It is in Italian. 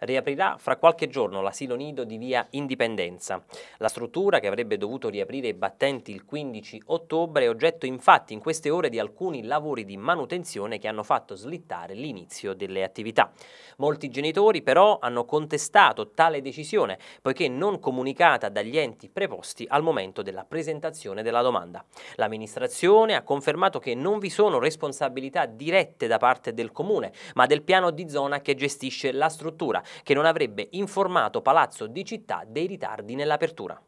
riaprirà fra qualche giorno l'asilo nido di via Indipendenza. La struttura, che avrebbe dovuto riaprire i battenti il 15 ottobre, è oggetto infatti in queste ore di alcuni lavori di manutenzione che hanno fatto slittare l'inizio delle attività. Molti genitori però hanno contestato tale decisione, poiché non comunicata dagli enti preposti al momento della presentazione della domanda. L'amministrazione ha confermato che non vi sono responsabilità dirette da parte del comune, ma del piano di zona che gestisce la struttura che non avrebbe informato Palazzo di Città dei ritardi nell'apertura.